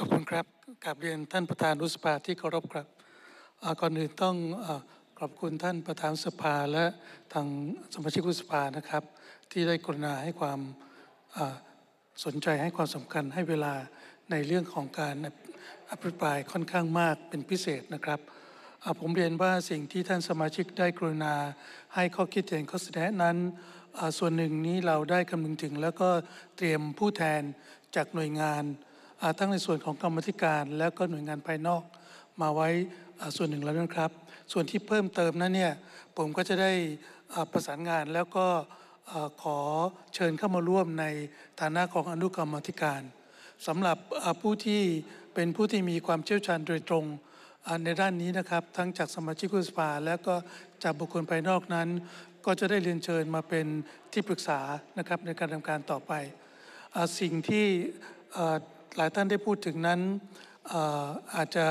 ขอบคุณครับกราบเรียนท่านประธานรุสภาที่เคารพครับก่อนอื่นต้องขอบคุณท่านประธานสภาและทางสมาชิกรุสภานะครับ ที่ได้กรุณาให้ความสนใจให้ความสำคัญให้เวลาในเรื่องของการอภิปรายค่อนข้างมากเป็นพิเศษนะครับผมเรียนว่าสิ่งที่ท่านสมาชิกได้กรุณา ให้ข้อคิดเห็นข้อเสนอนั้นส่วนหนึ่งนี้เราได้คำนึงถึงแล้วก็เตรียมผู้แทนจากหน่วยงานทั้งในส่วนของกรรมธิการ และก็หน่วยงานภายนอกมาไว้ส่วนหนึ่งแล้วนะครับ ส่วนที่เพิ่มเติมนั้นเนี่ยผมก็จะได้ประสานงานแล้วก็ขอเชิญเข้ามาร่วมในฐานะของอนุกรรมธิการสำหรับผู้ที่เป็นผู้ที่มีความเชี่ยวชาญโดยตรงในด้านนี้นะครับทั้งจากสมาชิกวุฒิสภาและก็จากบุคคลภายนอกนั้น ก็จะได้เรียนเชิญมาเป็นที่ปรึกษานะครับในการทำการต่อไปสิ่งที่หลายท่านได้พูดถึงนั้นอาจจะ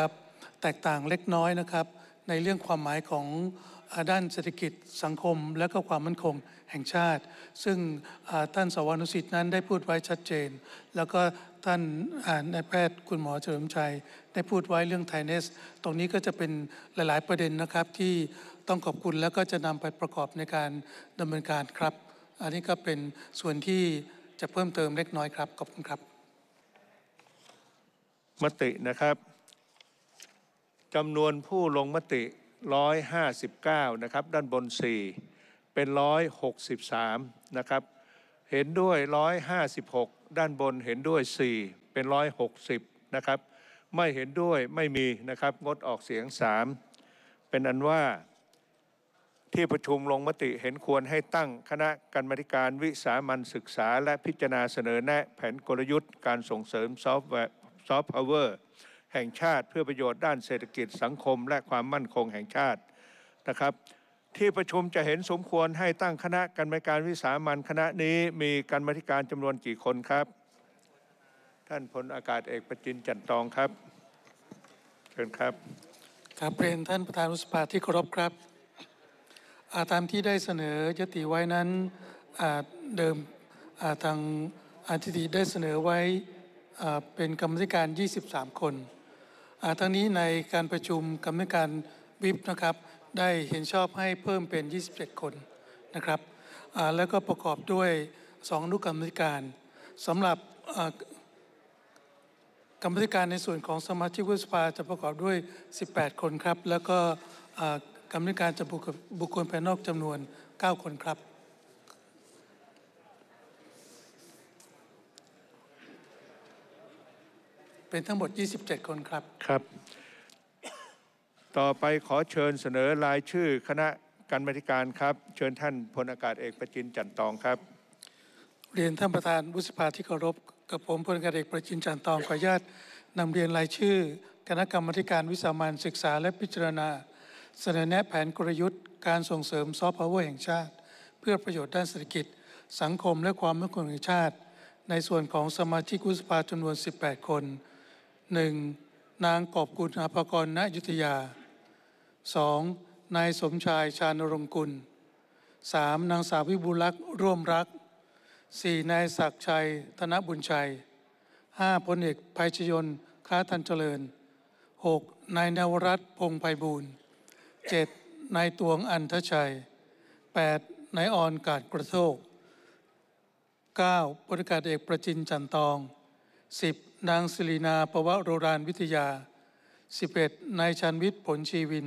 แตกต่างเล็กน้อยนะครับในเรื่องความหมายของ ด้านเศรษฐกิจสังคมและก็ความมั่นคงแห่งชาติ ซึ่งท่านสวานุสิทธิ์นั้นได้พูดไว้ชัดเจน แล้วก็ท่านนายแพทย์คุณหมอเฉลิมชัยได้พูดไว้เรื่องไทเนสตรงนี้ก็จะเป็นหลายๆ ประเด็นนะครับที่ต้องขอบคุณแล้วก็จะนำไปประกอบในการดำเนินการครับ อันนี้ก็เป็นส่วนที่จะเพิ่มเติมเล็กน้อยครับขอบคุณครับมตินะครับจำนวนผู้ลงมติ 159นะครับด้านบน 4 เป็น163นะครับเห็นด้วย156 ด้านบนเห็นด้วย 4 เป็น 160นะครับไม่เห็นด้วยไม่มีนะครับงดออกเสียง 3 เป็นอันว่าที่ประชุมลงมติเห็นควรให้ตั้งคณะกรรมการวิสามันศึกษา และพิจารณาเสนอแนะแผนกลยุทธ์ การส่งเสริมซอฟต์ซอฟต์พาวเวอร์แห่งชาติเพื่อประโยชน์ด้านเศรษฐกิจสังคมและความมั่นคงแห่งชาตินะครับ ที่ประชุมจะเห็นสมควรให้ตั้งคณะกรรมการวิสามันคณะนี้มีกรรมธิการจำนวนกี่คนครับ ท่านพลอากาศเอกประจินจันตองครับ เชิญครับ ครับเรียนท่านประธานรัฐสภาที่เคารพครับตามที่ได้เสนอยติไว้นั้นเดิมทางอาทิตย์ได้เสนอไว้เป็นกรรมธิการ 23 คนทั้งนี้ในการประชุมกรรมธิการวิบนะครับ ได้เห็นชอบให้เพิ่มเป็น 27 คนนะครับ แล้วก็ประกอบด้วย2อนุกรรมธิการ สำหรับกรรมธิการในส่วนของสมาชิกวุฒิสภาจะประกอบด้วย 18 คนครับ แล้วก็กรรมธิการจะบุคคลภายนอกจำนวน 9 คนครับเป็นทั้งหมด 27 คนครับ ครับ ต่อไปขอเชิญเสนอรายชื่อ คณะกรรมการครับ เชิญท่านพลอากาศเอกประจินจันตองครับ เรียนท่านประธานวุฒิสภาที่เคารพกับผมพลอากาศเอกประจินจันตองขออนุญาตนำเรียนรายชื่อ คณะกรรมการวิสามัญศึกษาและพิจารณา เสนอแนะแผนกลยุทธ์ การส่งเสริมซอฟต์พาวเวอร์แห่งชาติเพื่อประโยชน์ด้านเศรษฐกิจ สังคมและความมั่นคงแห่งชาติ ในส่วนของสมาชิกวุฒิสภาจำนวน 18 คนหนึ่งนางกอบกุลอภกรณยุทธยาสองนายสมชายชาญรงคุลสามนางสาววิบูลักษ์ร่วมรักสี่นายศักชัย ธนบุญชัยห้าพลเอกภัยชยนค้าทันเจริญหกนายนวรัตพงไพบูรณ์เจ็ดนายตวงอันทชัยแปดนายอ่อนกาดกระโทกเก้าพลอกเอกประจินจันตองสิบนางศิรินาปวโรรานวิทยา 11 นายชันวิทย์ผลชีวิน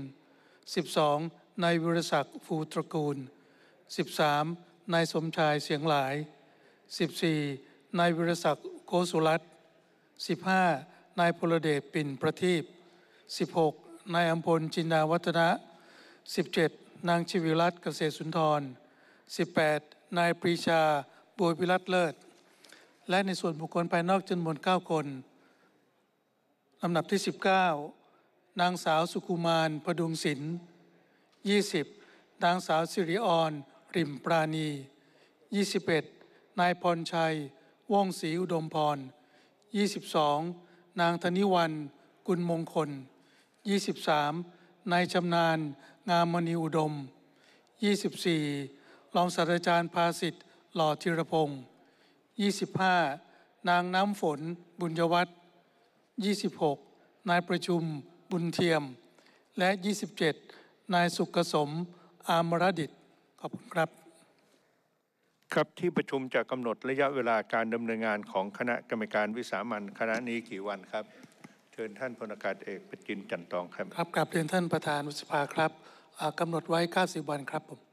12 นายวิรศักดิ์ฟูตระกูล13 นายสมชายเสียงหลาย14 นายวิรศักดิ์โกสุรัตน์15 นายพลเดชปิ่นประทีป 16 นายอัมพลจินดาวัฒนะ 17 นางชิวิรัตน์เกษตรสุนทร 18 นายปรีชาบุญพิรัตเลิศและในส่วนบุคคลภายนอกจำนวน9คนลำดับที่ 19 นางสาวสุกุมารพดุงศิลป์20นางสาวสิริออนริมปราณี 21 นายพรชัยว่องศรีอุดมพร22 นางธนิวัน กุลมงคล 23นายชำนาญ งามมณีอุดม24รองศาสตราจารย์ภาสิทธิ์หล่อธีรพงศ์25 นางน้ำฝนบุญยวัฒน์26 นายประชุมบุญเทียม และ 27 นายสุกสมอามรดิตขอบคุณครับ ครับที่ประชุมจะกำหนดระยะเวลาการดำเนินงานของคณะกรรมการวิสามันคณะนี้กี่วันครับ เชิญท่านพลอากาศเอกประจินจันตองครับ ครับกลับเรียนท่านประธานวุฒิภาครับกำหนดไว้90วันครับผม